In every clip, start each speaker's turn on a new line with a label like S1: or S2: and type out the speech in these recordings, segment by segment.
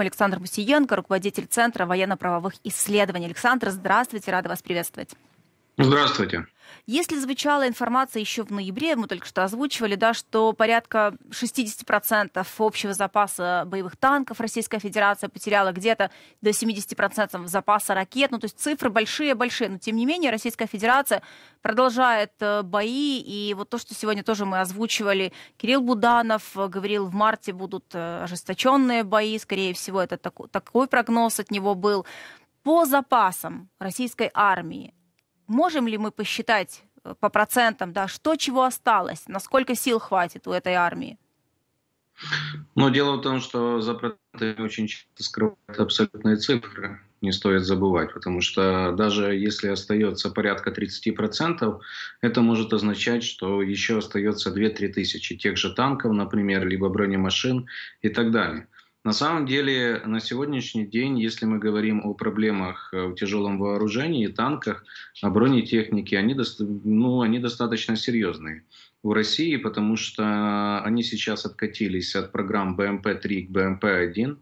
S1: Александр Мусиенко, руководитель Центра военно-правовых исследований. Александр, здравствуйте, рада вас приветствовать.
S2: Здравствуйте.
S1: Если звучала информация еще в ноябре, мы только что озвучивали, да, что порядка 60% общего запаса боевых танков Российская Федерация потеряла где-то до 70% запаса ракет. Ну, то есть цифры большие-большие. Но, тем не менее, Российская Федерация продолжает э, бои. И вот то, что сегодня тоже мы озвучивали, Кирилл Буданов говорил, в марте будут э, ожесточенные бои. Скорее всего, это такой прогноз от него был. По запасам российской армии можем ли мы посчитать э, по процентам, да, что чего осталось, насколько сил хватит у этой армии?
S2: Ну дело в том, что запреты очень часто скрывают абсолютные цифры, не стоит забывать, потому что даже если остается порядка 30%, это может означать, что еще остается 2-3 тысячи тех же танков, например, либо бронемашин и так далее. На самом деле, на сегодняшний день, если мы говорим о проблемах э, в тяжелом вооружении, танках, бронетехнике, они, ну, они достаточно серьезные у России, потому что они сейчас откатились от программ БМП-3 к БМП-1.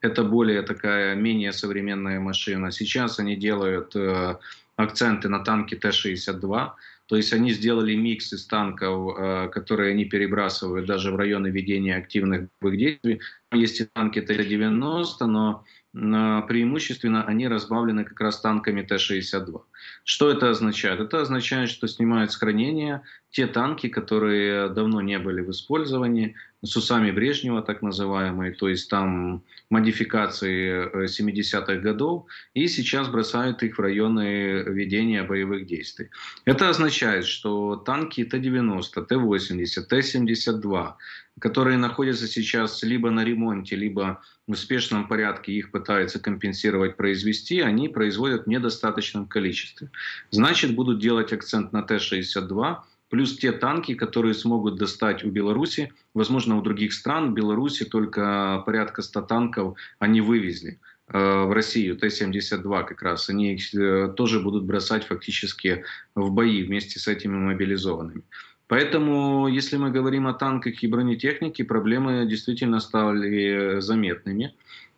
S2: Это более такая менее современная машина. Сейчас они делают э, акценты на танки Т-62, то есть они сделали микс из танков, э, которые они перебрасывают даже в районы ведения активных боевых действий. Есть и танки Т-90, но э, преимущественно они разбавлены как раз танками Т-62. Что это означает? Это означает, что снимают с хранения те танки, которые давно не были в использовании, с усами Брежнева так называемые, то есть там модификации 70-х э, годов, и сейчас бросают их в районы ведения боевых действий. Это означает, что танки Т-90, Т-80, Т-72, которые находятся сейчас либо на ремонте, либо в успешном порядке их пытаются компенсировать, произвести, они производят в недостаточном количестве количестве. Значит, будут делать акцент на Т-62, плюс те танки, которые смогут достать у Беларуси. Возможно, у других стран Беларуси только порядка 100 танков они вывезли э, в Россию, Т-72 как раз, они э, тоже будут бросать фактически в бои вместе с этими мобилизованными. Поэтому, если мы говорим о танках и бронетехнике, проблемы действительно стали э, заметными.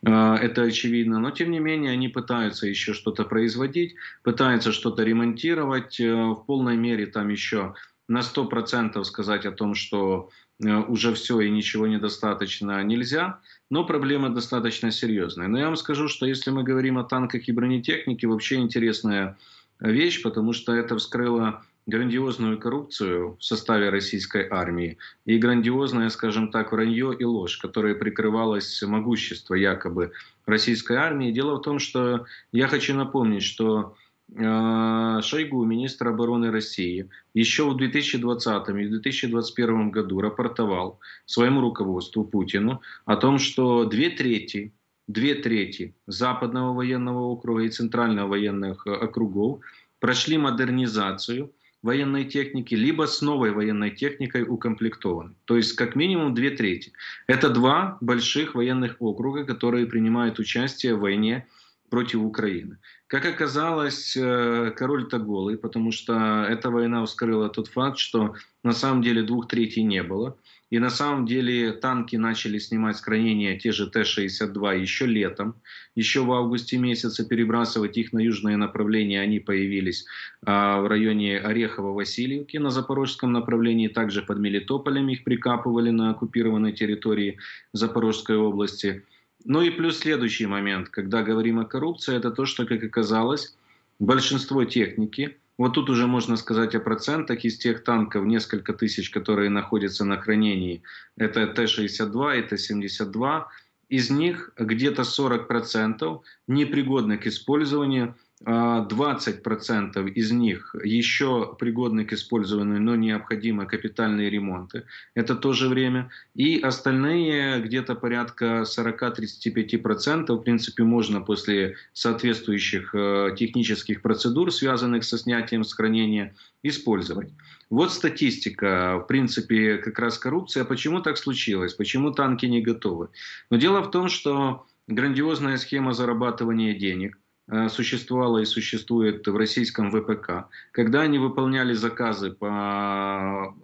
S2: А, это очевидно, но тем не менее они пытаются еще что-то производить, пытаются что-то ремонтировать. Э, в полной мере там еще на 100% сказать о том, что э, уже все и ничего недостаточно нельзя, но проблема достаточно серьезная. Но я вам скажу, что если мы говорим о танках и бронетехнике, вообще интересная вещь, потому что это вскрыло грандиозную коррупцию в составе российской армии и грандиозное, скажем так, вранье и ложь, которое прикрывалось могущество якобы российской армии. Дело в том, что я хочу напомнить, что э, Шойгу, министр обороны России, еще в 2020 и 2021 году рапортовал своему руководству Путину о том, что две трети, две трети западного военного округа и центрального военных э, округов прошли модернизацию военной техники, либо с новой военной техникой укомплектованы. То есть как минимум две трети. Это два больших военных округа, которые принимают участие в войне против Украины. Как оказалось, э, король-то голый, потому что эта война вскрыла тот факт, что на самом деле двух третий не было – и на самом деле танки начали снимать с хранения те же Т-62 еще летом, еще в августе месяце, перебрасывать их на южное направление Они появились а, в районе Орехово-Васильевки на запорожском направлении, также под Мелитополем их прикапывали на оккупированной территории Запорожской области. Ну и плюс следующий момент, когда говорим о коррупции, это то, что, как оказалось, большинство техники – вот тут уже можно сказать о процентах. Из тех танков, несколько тысяч, которые находятся на хранении, это Т-62 и Т-72. Из них где-то 40% непригодны к использованию – 20% а, из них еще пригодны к использованию, но необходимы капитальные ремонты. Это то же время. И остальные где-то порядка 40-35%, в принципе, можно после соответствующих э, технических процедур, связанных со снятием с хранения, использовать. Вот статистика, в принципе, как раз коррупция. Почему так случилось? Почему танки не готовы? Но дело в том, что грандиозная схема зарабатывания денег – Э, существовало и существует в российском ВПК, когда они выполняли заказы по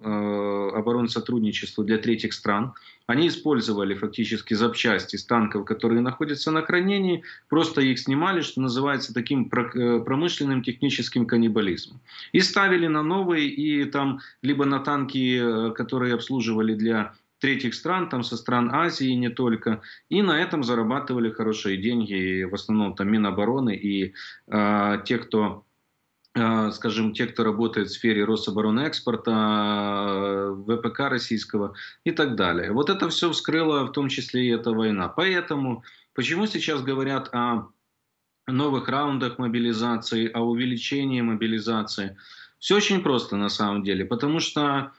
S2: э, оборонсотрудничеству для третьих стран, они использовали фактически запчасти с танков, которые находятся на хранении, просто их снимали, что называется, таким э, промышленным техническим каннибализмом. И ставили на новые, и там либо на танки, которые обслуживали для третьих стран, там со стран Азии не только. И на этом зарабатывали хорошие деньги, в основном там Минобороны и э, те, кто а, скажем, те, кто работает в сфере Рособороны экспорта, а, ВПК российского и так далее. Вот это все вскрыло в том числе и эта война. Поэтому, почему сейчас говорят о новых раундах мобилизации, о увеличении мобилизации? Все очень просто на самом деле, потому что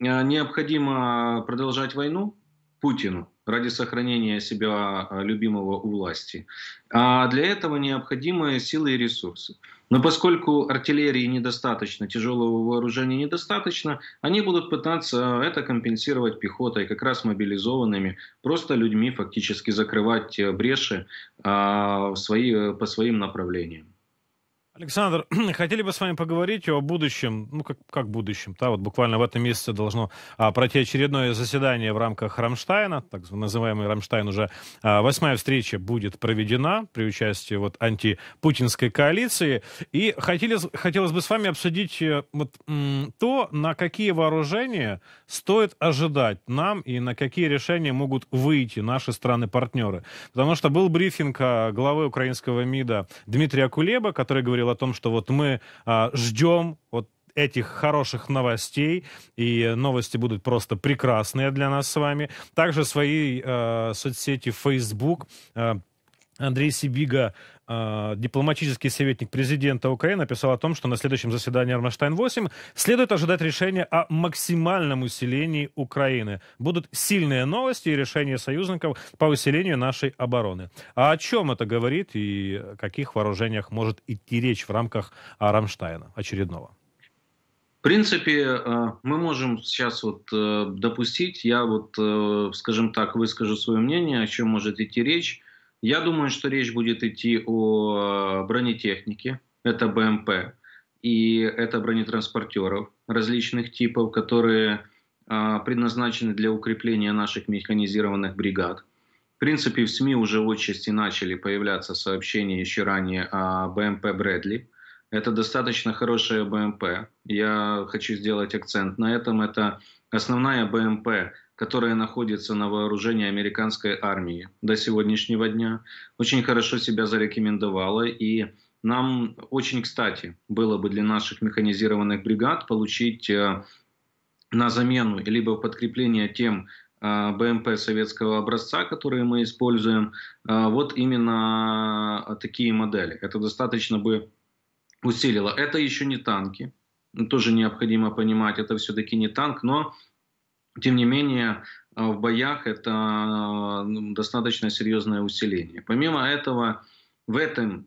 S2: Э, необходимо э, продолжать войну Путину ради сохранения себя э, любимого у власти. А для этого необходимы силы и ресурсы. Но поскольку артиллерии недостаточно, тяжелого вооружения недостаточно, они будут пытаться это компенсировать пехотой, как раз мобилизованными, просто людьми фактически закрывать бреши а, свои, по своим направлениям.
S3: Александр, хотели бы с вами поговорить о будущем, ну как, как будущем, да, вот буквально в этом месяце должно а, пройти очередное заседание в рамках Рамштайна, так называемый Рамштайн уже, а, восьмая встреча будет проведена при участии вот антипутинской коалиции, и хотели, хотелось бы с вами обсудить э, вот м, то, на какие вооружения стоит ожидать нам и на какие решения могут выйти наши страны-партнеры, потому что был брифинг а, главы украинского МИДа Дмитрия Кулеба, который говорил говорил о том, что вот мы а, ждем вот этих хороших новостей, и новости будут просто прекрасные для нас с вами. Также свои э, соцсети Facebook э, Андрей Сибига, а, дипломатический советник президента Украины, написал о том, что на следующем заседании Армштайн-8 следует ожидать решения о максимальном усилении Украины. Будут сильные новости и решения союзников по усилению нашей обороны. А о чем это говорит и о каких вооружениях может идти речь в рамках Рамштайна очередного?
S2: В принципе, э, мы можем сейчас вот э, допустить, я вот, э, скажем так, выскажу свое мнение, о чем может идти речь я думаю, что речь будет идти о э, бронетехнике, это БМП, и это бронетранспортеров различных типов, которые э, предназначены для укрепления наших механизированных бригад. В принципе, в СМИ уже в отчасти начали появляться сообщения еще ранее о БМП «Брэдли». Это достаточно хорошая БМП. Я хочу сделать акцент на этом. Это основная БМП которая находится на вооружении американской армии до сегодняшнего дня, очень хорошо себя зарекомендовала. И нам очень кстати было бы для наших механизированных бригад получить э, на замену либо подкрепление тем э, БМП советского образца, которые мы используем, э, вот именно такие модели. Это достаточно бы усилило. Это еще не танки, тоже необходимо понимать, это все-таки не танк, но тем не менее, э, в боях это ну, достаточно серьезное усиление. Помимо этого, в, этом,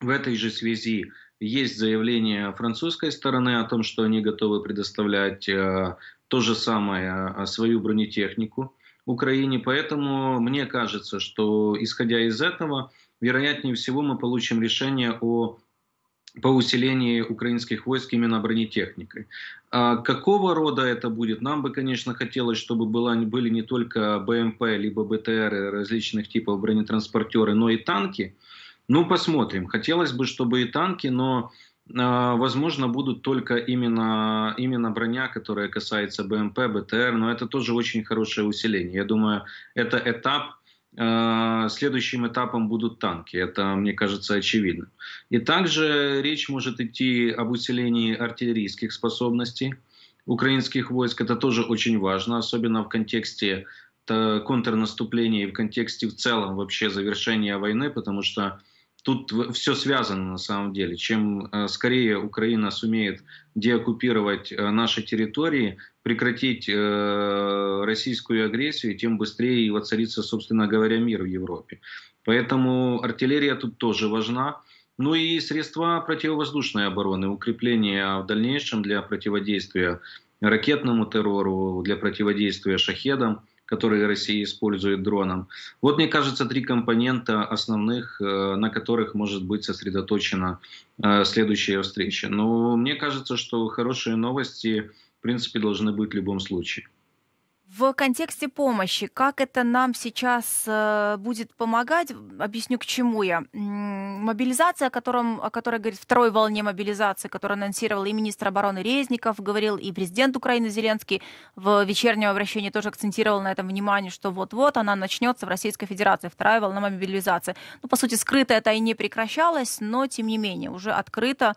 S2: в этой же связи есть заявление французской стороны о том, что они готовы предоставлять э, то же самое, э, свою бронетехнику Украине. Поэтому мне кажется, что исходя из этого, вероятнее всего мы получим решение о по усилению украинских войск именно бронетехникой. А какого рода это будет? Нам бы, конечно, хотелось, чтобы было были не только БМП, либо БТР различных типов бронетранспортеры, но и танки. Ну, посмотрим. Хотелось бы, чтобы и танки, но а, возможно, будут только именно, именно броня, которая касается БМП, БТР, но это тоже очень хорошее усиление. Я думаю, это этап Э, следующим этапом будут танки. Это, мне кажется, очевидно. И также речь может идти об усилении артиллерийских способностей украинских войск. Это тоже очень важно, особенно в контексте контрнаступления и в контексте в целом вообще завершения войны, потому что Тут все связано на самом деле. Чем э, скорее Украина сумеет деоккупировать э, наши территории, прекратить э, российскую агрессию, тем быстрее и воцарится, собственно говоря, мир в Европе. Поэтому артиллерия тут тоже важна. Ну и средства противовоздушной обороны, укрепление в дальнейшем для противодействия ракетному террору, для противодействия шахедам – которые Россия использует дроном. Вот, мне кажется, три компонента основных, э, на которых может быть сосредоточена э, следующая встреча. Но мне кажется, что хорошие новости, в принципе, должны быть в любом случае.
S1: В контексте помощи, как это нам сейчас э, будет помогать, объясню, к чему я. Мобилизация, о, котором, о которой говорит второй волне мобилизации, которую анонсировал и министр обороны Резников, говорил и президент Украины Зеленский в вечернем обращении тоже акцентировал на этом внимание, что вот-вот она начнется в Российской Федерации, вторая волна мобилизации. Ну, по сути, скрыто это и не прекращалось, но, тем не менее, уже открыто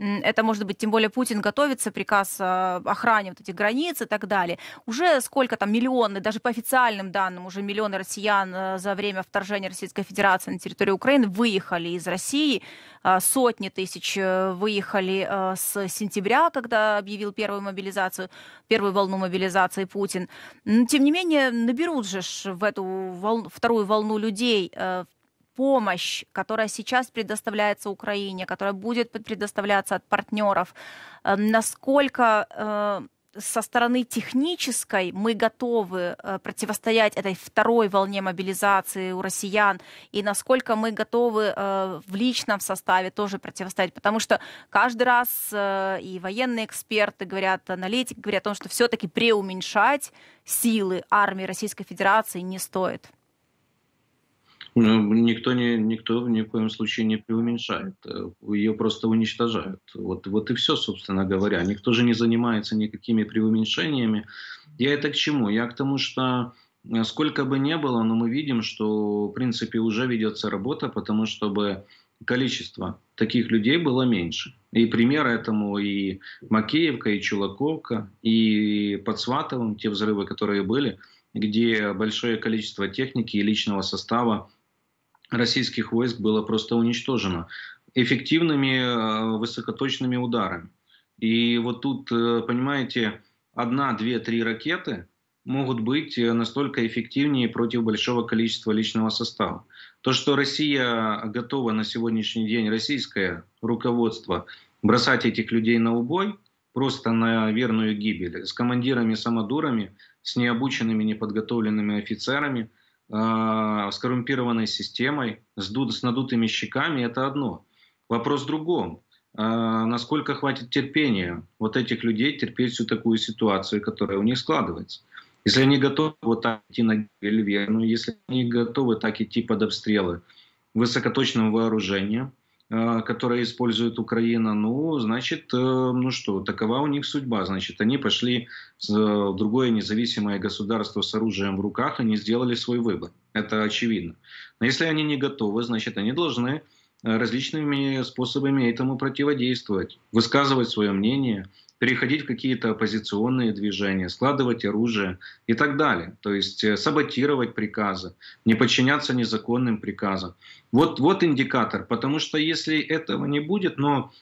S1: это может быть, тем более Путин готовится, приказ охране вот этих границ и так далее. Уже сколько там миллионы, даже по официальным данным, уже миллионы россиян э, за время вторжения Российской Федерации на территорию Украины выехали из России. Э, сотни тысяч э, выехали с сентября, когда объявил первую мобилизацию, первую волну мобилизации Путин. Но, тем не менее, наберут же в эту волну, вторую волну людей помощь, которая сейчас предоставляется Украине, которая будет предоставляться от партнеров, э, насколько э, со стороны технической мы готовы э, противостоять этой второй волне мобилизации у россиян и насколько мы готовы в личном составе тоже противостоять. Потому что каждый раз и военные эксперты говорят, аналитики говорят о том, что все-таки преуменьшать силы армии Российской Федерации не стоит.
S2: Ну, никто не, никто ни в коем случае не преуменьшает. Э, Ее просто уничтожают. Вот, вот и все, собственно говоря. Никто же не занимается никакими преуменьшениями. Я это к чему? Я к тому, что э, сколько бы ни было, но мы видим, что в принципе уже ведется работа, потому чтобы количество таких людей было меньше. И пример этому и Макеевка, и Чулаковка, и под Сватовым те взрывы, которые были, где большое количество техники и личного состава российских войск было просто уничтожено эффективными э, высокоточными ударами. И вот тут, э, понимаете, одна, две, три ракеты могут быть э, настолько эффективнее против большого количества личного состава. То, что Россия готова на сегодняшний день, российское руководство, бросать этих людей на убой, просто на верную гибель, с командирами-самодурами, с необученными, неподготовленными офицерами – э, коррумпированной системой, с, ду- с надутыми щеками, это одно. Вопрос в другом. Э, насколько хватит терпения вот этих людей терпеть всю такую ситуацию, которая у них складывается. Если они готовы вот так идти на Гельверну, если они готовы так идти под обстрелы высокоточным вооружением, Э, которые использует Украина, ну, значит, э, ну что, такова у них судьба. Значит, они пошли в другое независимое государство с оружием в руках, они сделали свой выбор. Это очевидно. Но если они не готовы, значит, они должны э, различными способами этому противодействовать, высказывать свое мнение, переходить в какие-то оппозиционные движения, складывать оружие и так далее. То есть э, саботировать приказы, не подчиняться незаконным приказам. Вот, вот индикатор, потому что если этого не будет, но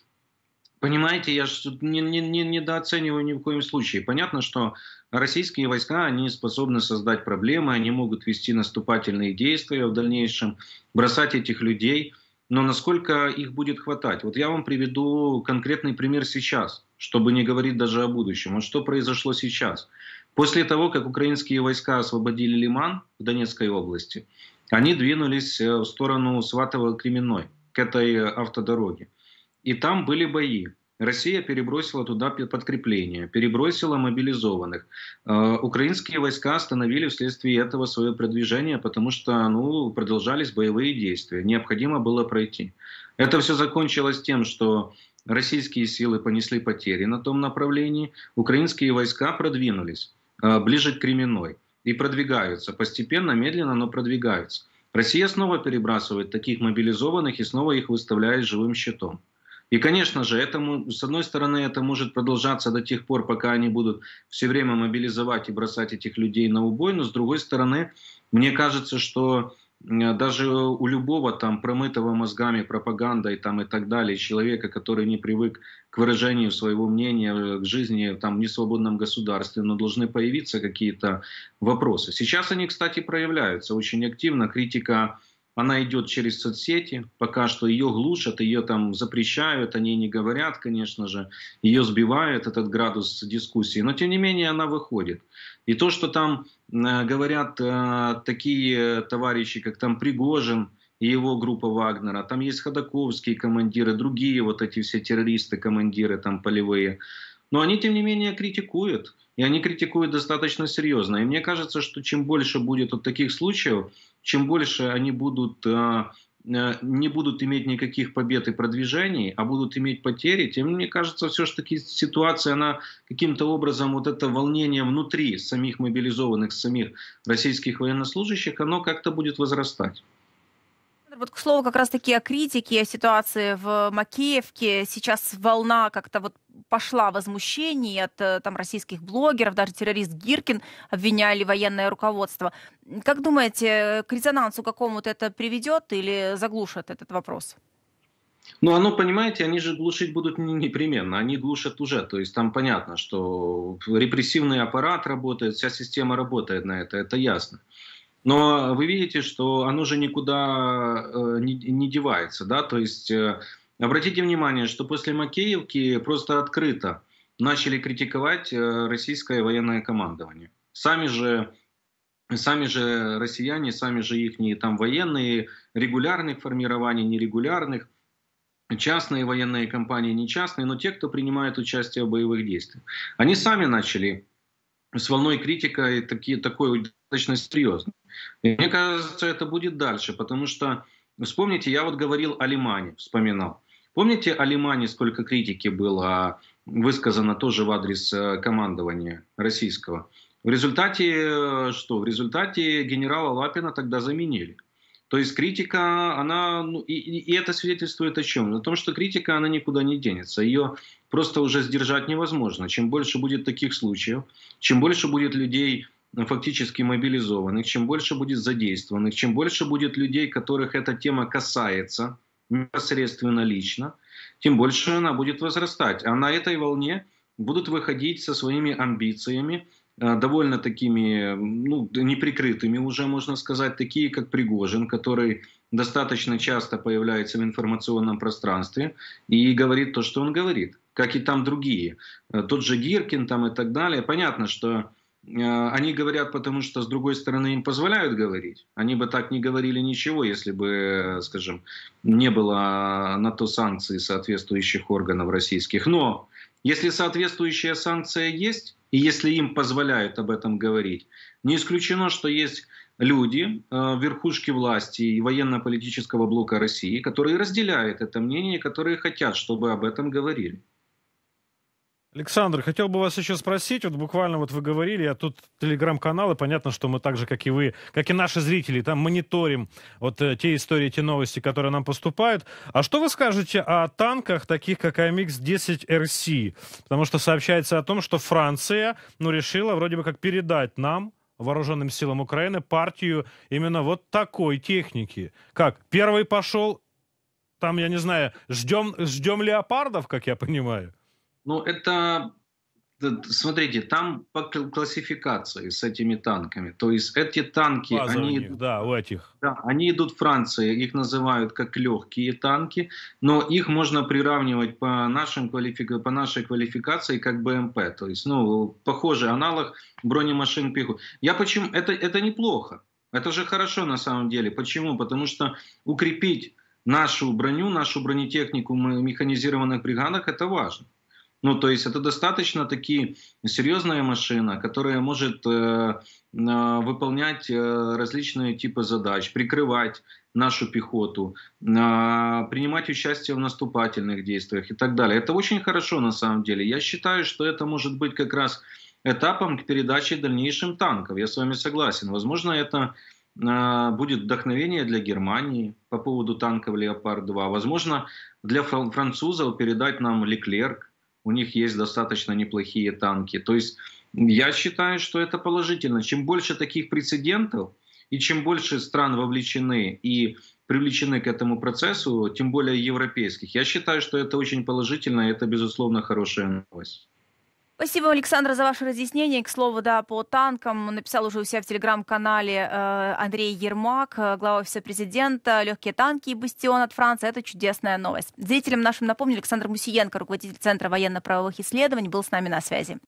S2: Понимаете, я же не, не, не, недооцениваю ни в коем случае. Понятно, что российские войска, они способны создать проблемы, они могут вести наступательные действия в дальнейшем, бросать этих людей – но насколько их будет хватать? Вот я вам приведу конкретный пример сейчас, чтобы не говорить даже о будущем. Вот что произошло сейчас. После того, как украинские войска освободили Лиман в Донецкой области, они двинулись э, в сторону Сватово-Кременной, к этой э, автодороге. И там были бои. Россия перебросила туда подкрепление, перебросила мобилизованных. Э, украинские войска остановили вследствие этого свое продвижение, потому что ну, продолжались боевые действия. Необходимо было пройти. Это все закончилось тем, что российские силы понесли потери на том направлении, украинские войска продвинулись э, ближе к Кременной и продвигаются постепенно, медленно, но продвигаются. Россия снова перебрасывает таких мобилизованных и снова их выставляет живым щитом. И, конечно же, это, с одной стороны, это может продолжаться до тех пор, пока они будут все время мобилизовать и бросать этих людей на убой, но, с другой стороны, мне кажется, что э, даже у любого там промытого мозгами пропагандой там и так далее человека, который не привык к выражению своего мнения, э, к жизни там в несвободном государстве, но должны появиться какие-то вопросы. Сейчас они, кстати, проявляются очень активно. Критика она идет через соцсети, пока что ее глушат, ее там запрещают, они не говорят, конечно же, ее сбивают этот градус дискуссии, но тем не менее она выходит. И то, что там э, говорят э, такие товарищи, как там Пригожин, и его группа Вагнера, там есть Ходаковские командиры, другие вот эти все террористы, командиры там полевые. Но они, тем не менее, критикуют. И они критикуют достаточно серьезно. И мне кажется, что чем больше будет вот таких случаев, чем больше они будут э, э, не будут иметь никаких побед и продвижений, а будут иметь потери, тем, мне кажется, все-таки ситуация, она каким-то образом, вот это волнение внутри самих мобилизованных, самих российских военнослужащих, оно как-то будет возрастать.
S1: Вот к слову как раз-таки о критике, о ситуации в Макеевке. Сейчас волна как-то вот пошла возмущений от э, там, российских блогеров, даже террорист Гиркин обвиняли военное руководство. Как думаете, к резонансу какому-то это приведет или заглушит этот вопрос?
S2: Ну, оно, понимаете, они же глушить будут непременно, они глушат уже. То есть там понятно, что репрессивный аппарат работает, вся система работает на это, это ясно. Но вы видите, что оно же никуда э, не, девается. Да? То есть э, обратите внимание, что после Макеевки просто открыто начали критиковать э, российское военное командование. Сами же сами же россияне, сами же их там военные, регулярных формирований, нерегулярных, частные военные компании, не частные, но те, кто принимает участие в боевых действиях. Они сами начали с волной критика и такие, такой достаточно серьезной. И мне кажется, это будет дальше, потому что, вспомните, я вот говорил о Лимане, вспоминал. Помните о Лимане, сколько критики было а, высказано тоже в адрес э, командования российского? В результате э, что? В результате генерала Лапина тогда заменили. То есть критика, она, ну, и, и это свидетельствует о чем? О том, что критика, она никуда не денется. Ее просто уже сдержать невозможно. Чем больше будет таких случаев, чем больше будет людей фактически мобилизованных, чем больше будет задействованных, чем больше будет людей, которых эта тема касается непосредственно лично, тем больше она будет возрастать. А на этой волне будут выходить со своими амбициями, э, довольно такими, ну, неприкрытыми уже, можно сказать, такие, как Пригожин, который достаточно часто появляется в информационном пространстве и говорит то, что он говорит, как и там другие. Э, тот же Гиркин там и так далее. Понятно, что Э, они говорят, потому что, с другой стороны, им позволяют говорить. Они бы так не говорили ничего, если бы, э, скажем, не было э, на то санкций соответствующих органов российских. Но если соответствующая санкция есть, и если им позволяют об этом говорить, не исключено, что есть люди в верхушке власти и военно-политического блока России, которые разделяют это мнение, которые хотят, чтобы об этом говорили.
S3: Александр, хотел бы вас еще спросить, вот буквально вот вы говорили, я тут телеграм-каналы, понятно, что мы так же, как и вы, как и наши зрители, там мониторим вот э, те истории, те новости, которые нам поступают. А что вы скажете о танках, таких как АМХ-10РС? Потому что сообщается о том, что Франция, ну, решила вроде бы как передать нам, вооруженным силам Украины, партию именно вот такой техники. Как, первый пошел, там, я не знаю, ждем, ждем леопардов, как я понимаю?
S2: Ну, это, смотрите, там по классификации с этими танками. То есть эти танки, База они, них,
S3: да, у этих.
S2: Да, они идут в Франции, их называют как легкие танки, но их можно приравнивать по, нашим квалифика... по нашей квалификации как БМП. То есть, ну, похожий аналог бронемашин пехоты. Я почему... Это, это неплохо. Это же хорошо на самом деле. Почему? Потому что укрепить нашу броню, нашу бронетехнику в механизированных бригадах, это важно. Ну, то есть это достаточно таки серьезная машина, которая может э, э, выполнять э, различные типы задач, прикрывать нашу пехоту, э, принимать участие в наступательных действиях и так далее. Это очень хорошо на самом деле. Я считаю, что это может быть как раз этапом к передаче дальнейшим танков. Я с вами согласен. Возможно, это э, будет вдохновение для Германии по поводу танков «Леопард-2». Возможно, для французов передать нам «Леклерк», у них есть достаточно неплохие танки. То есть я считаю, что это положительно. Чем больше таких прецедентов, и чем больше стран вовлечены и привлечены к этому процессу, тем более европейских, я считаю, что это очень положительно, и это, безусловно, хорошая новость.
S1: Спасибо, Александра, за ваше разъяснение. К слову, да, по танкам написал уже у себя в телеграм-канале э, Андрей Ермак, э, глава офиса президента. Легкие танки и бастион от Франции. Это чудесная новость. Зрителям нашим напомню, Александр Мусиенко, руководитель Центра военно-правовых исследований, был с нами на связи.